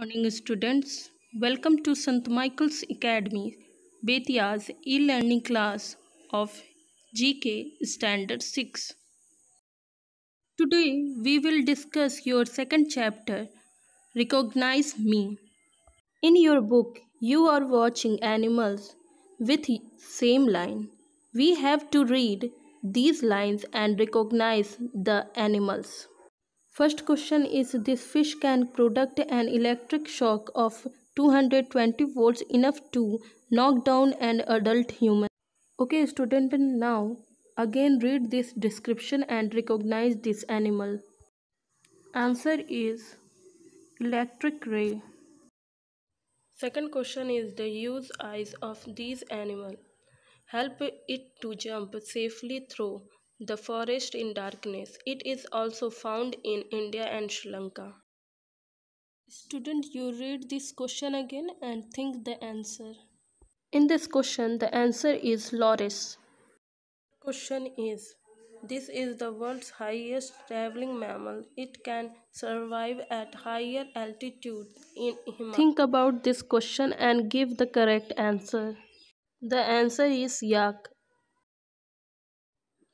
morning students welcome to St Michael's Academy Betia's e-learning class of GK standard 6 today we will discuss your second chapter recognize me in your book you are watching animals with same line we have to read these lines and recognize the animals First question is this fish can produce an electric shock of 220 volts enough to knock down an adult human. Okay student now again read this description and recognize this animal. Answer is electric ray. Second question is the use eyes of this animal help it to jump safely through the Forest in Darkness. It is also found in India and Sri Lanka. Student, you read this question again and think the answer. In this question, the answer is loris. Question is This is the world's highest traveling mammal. It can survive at higher altitude in Himalayas. Think about this question and give the correct answer. The answer is yak.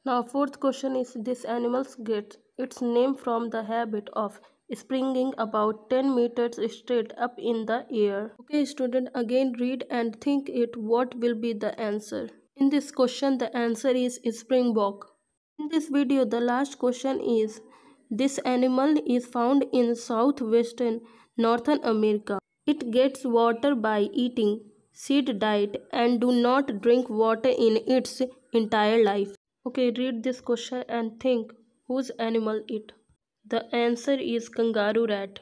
Now, fourth question is this animal gets its name from the habit of springing about 10 meters straight up in the air. Okay, student, again read and think it what will be the answer. In this question, the answer is springbok. In this video, the last question is this animal is found in southwestern Northern America. It gets water by eating seed diet and do not drink water in its entire life. Okay, read this question and think whose animal it? The answer is kangaroo rat.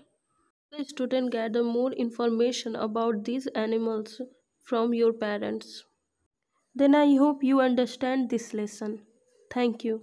The student gather more information about these animals from your parents. Then I hope you understand this lesson. Thank you.